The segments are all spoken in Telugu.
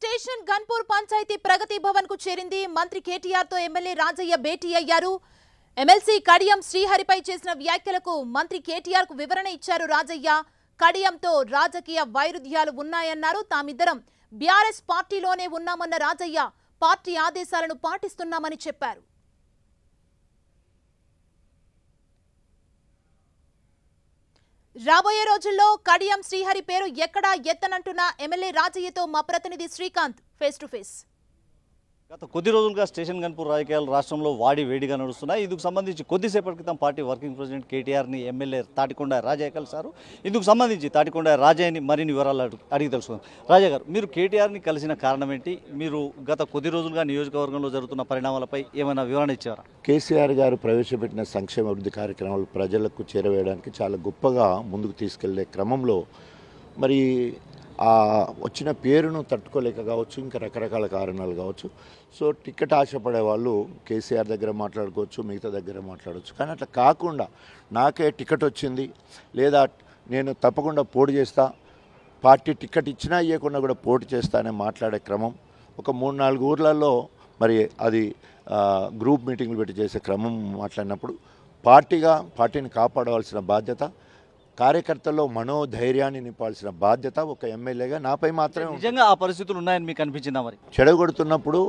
స్టేషన్ గన్పూర్ పంచాయతీ ప్రగతి భవన్ కు చేరింది మంత్రి కేటీఆర్ తో ఎమ్మెల్యే రాజయ్య భేటీ అయ్యారు ఎమ్మెల్సీ కడియం శ్రీహరిపై చేసిన వ్యాఖ్యలకు మంత్రి కేటీఆర్ కు వివరణ ఇచ్చారు రాజయ్య కడియంతో రాజకీయ వైరుధ్యాలు ఉన్నాయన్నారు తామిద్దరం బీఆర్ఎస్ పార్టీలోనే ఉన్నామన్న రాజయ్య పార్టీ ఆదేశాలను పాటిస్తున్నామని చెప్పారు రాబోయే రోజుల్లో కడియం శ్రీహరి పేరు ఎక్కడా ఎత్తనంటున్న ఎమ్మెల్యే రాజయ్యతో మా ప్రతినిధి శ్రీకాంత్ ఫేస్ టు ఫేస్ గత కొద్ది రోజులుగా స్టేషన్ గన్పూర్ రాజకీయాలు రాష్ట్రంలో వాడి వేడిగా నడుస్తున్నాయి ఇందుకు సంబంధించి కొద్దిసేపటి క్రితం పార్టీ వర్కింగ్ ప్రెసిడెంట్ కేటీఆర్ని ఎమ్మెల్యే తాటికొండ రాజయ్య కలిశారు ఇందుకు సంబంధించి తాటికొండ రాజయ్యని మరిన్ని వివరాలు అడిగి తెలుసుకుందాం రాజయ్య గారు మీరు కేటీఆర్ని కలిసిన కారణం ఏంటి మీరు గత కొద్ది రోజులుగా నియోజకవర్గంలో జరుగుతున్న పరిణామాలపై ఏమైనా వివరణ ఇచ్చారా కేసీఆర్ గారు ప్రవేశపెట్టిన సంక్షేమ అభివృద్ధి కార్యక్రమాలు ప్రజలకు చేరవేయడానికి చాలా గొప్పగా ముందుకు తీసుకెళ్లే క్రమంలో మరి ఆ వచ్చిన పేరును తట్టుకోలేక కావచ్చు ఇంకా రకరకాల కారణాలు కావచ్చు సో టికెట్ ఆశపడే వాళ్ళు కేసీఆర్ దగ్గర మాట్లాడుకోవచ్చు మిగతా దగ్గర మాట్లాడవచ్చు కానీ అట్లా కాకుండా నాకే టికెట్ వచ్చింది లేదా నేను తప్పకుండా పోటీ చేస్తా పార్టీ టికెట్ ఇచ్చినా ఇవ్వకుండా కూడా పోటీ చేస్తానే మాట్లాడే క్రమం ఒక మూడు నాలుగు ఊర్లలో మరి అది గ్రూప్ మీటింగ్లు పెట్టి చేసే క్రమం మాట్లాడినప్పుడు పార్టీగా పార్టీని కాపాడవలసిన బాధ్యత కార్యకర్తల్లో మనోధైర్యాన్ని నింపాల్సిన బాధ్యత ఒక ఎమ్మెల్యేగా నాపై మాత్రమే నిజంగా ఆ పరిస్థితులు ఉన్నాయని మీకు అనిపించిందా మరి చెడగొడుతున్నప్పుడు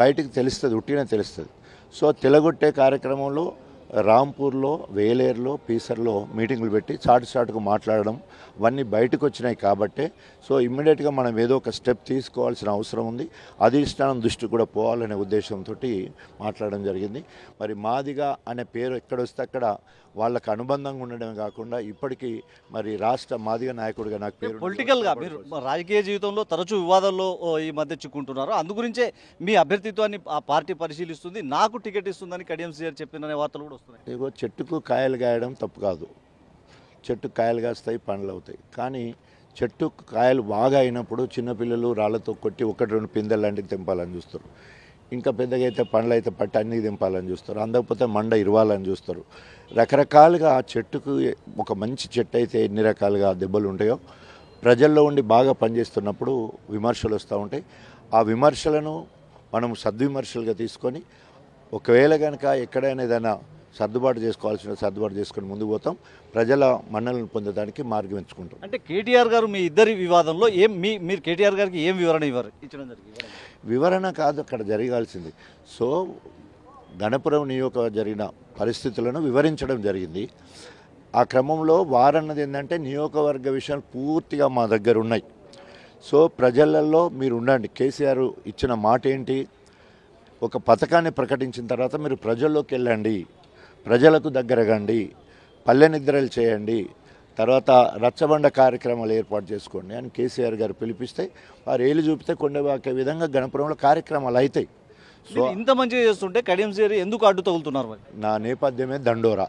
బయటికి తెలుస్తుంది ఉట్టిన తెలుస్తుంది సో తెలగొట్టే కార్యక్రమంలో రాంపూర్లో వేలేరులో పీసర్లో మీటింగులు పెట్టి చాటు చాటుకు మాట్లాడడం అవన్నీ బయటకు వచ్చినాయి కాబట్టే సో ఇమ్మీడియట్గా మనం ఏదో ఒక స్టెప్ తీసుకోవాల్సిన అవసరం ఉంది అధిష్టానం దృష్టి కూడా పోవాలనే ఉద్దేశంతో మాట్లాడడం జరిగింది మరి మాదిగా అనే పేరు ఎక్కడొస్తే అక్కడ వాళ్ళకు అనుబంధంగా ఉండడం కాకుండా ఇప్పటికీ మరి రాష్ట్ర మాదిగా నాయకుడిగా నాకు పేరు పొలిటికల్గా మీరు రాజకీయ జీవితంలో తరచూ వివాదాల్లో ఈ మధ్య చిక్కుంటున్నారు అందుగురించే మీ అభ్యర్థిత్వాన్ని ఆ పార్టీ పరిశీలిస్తుంది నాకు టికెట్ ఇస్తుందని కడియం సీఆర్ చెప్పిన వార్తలు కూడా వస్తున్నాయి ఇదిగో చెట్టుకు కాయలు కాయడం తప్పు కాదు చెట్టు కాయలు కాస్తాయి పండ్లు అవుతాయి కానీ చెట్టు కాయలు బాగా అయినప్పుడు చిన్నపిల్లలు రాళ్లతో కొట్టి ఒకటి రెండు పిందెలు లాంటివి తెంపాలని చూస్తారు ఇంకా పెద్దగా అయితే పండ్లు అయితే పట్టి అన్నీ దింపాలని చూస్తారు అందకపోతే మండ ఇరవాలని చూస్తారు రకరకాలుగా ఆ చెట్టుకు ఒక మంచి చెట్టు అయితే ఎన్ని రకాలుగా దెబ్బలు ఉంటాయో ప్రజల్లో ఉండి బాగా పనిచేస్తున్నప్పుడు విమర్శలు వస్తూ ఉంటాయి ఆ విమర్శలను మనం సద్విమర్శలుగా తీసుకొని ఒకవేళ కనుక ఎక్కడైనా ఏదైనా సర్దుబాటు చేసుకోవాల్సిన సర్దుబాటు చేసుకుని ముందుకు పోతాం ప్రజల మన్నలను పొందడానికి మార్గం ఎంచుకుంటాం అంటే కేటీఆర్ గారు మీ ఇద్దరి వివాదంలో ఏం మీ మీరు కేటీఆర్ గారికి ఏం వివరణ ఇవ్వరు ఇచ్చడం జరిగింది వివరణ కాదు అక్కడ జరగాల్సింది సో గణపురం నియోగ జరిగిన పరిస్థితులను వివరించడం జరిగింది ఆ క్రమంలో వారన్నది ఏంటంటే నియోగవర్గ విషయాలు పూర్తిగా మా దగ్గర ఉన్నాయి సో ప్రజలలో మీరు ఉండండి కేసీఆర్ ఇచ్చిన మాట ఏంటి ఒక పథకాన్ని ప్రకటించిన తర్వాత మీరు ప్రజల్లోకి వెళ్ళండి ప్రజలకు దగ్గరగండి పల్లె నిద్రలు చేయండి తర్వాత రచ్చబండ కార్యక్రమాలు ఏర్పాటు చేసుకోండి అని కేసీఆర్ గారు పిలిపిస్తే వారు ఏళ్ళు చూపితే కొండవాకే విధంగా గణపురంలో కార్యక్రమాలు అవుతాయి సో ఇంత మంచిగా చేస్తుంటే కడియంసేరి ఎందుకు అడ్డు తగులుతున్నారు నా నేపథ్యమే దండోరా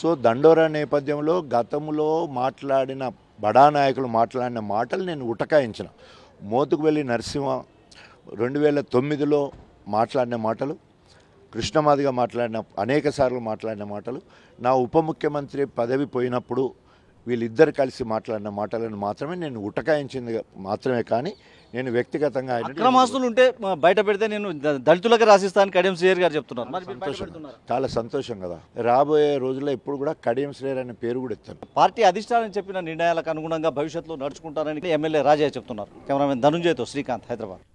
సో దండోరా నేపథ్యంలో గతంలో మాట్లాడిన బడా నాయకులు మాట్లాడిన మాటలు నేను ఉటకాయించిన మోతుకు వెళ్ళి నరసింహ రెండు వేల తొమ్మిదిలో మాట్లాడిన మాటలు కృష్ణమాదిగా మాట్లాడిన అనేక సార్లు మాట్లాడిన మాటలు నా ఉప ముఖ్యమంత్రి పదవి పోయినప్పుడు వీళ్ళిద్దరు కలిసి మాట్లాడిన మాటలను మాత్రమే నేను ఉటకాయించింది మాత్రమే కానీ నేను వ్యక్తిగతంగా అక్రమాస్తులు ఉంటే బయట పెడితే నేను దళితులకు రాసిస్తాను కడియం శ్రేయర్ గారు చెప్తున్నారు సంతోషం చాలా సంతోషం కదా రాబోయే రోజుల్లో ఇప్పుడు కూడా కడియం శ్రేయర్ అనే పేరు కూడా ఇస్తాను పార్టీ అధిష్టానం చెప్పిన నిర్ణయాలకు అనుగుణంగా భవిష్యత్తులో నడుచుకుంటారని ఎమ్మెల్యే రాజయ్య చెప్తున్నారు కెమెరామెన్ ధనుంజయ్తో శ్రీకాంత్ హైదరాబాద్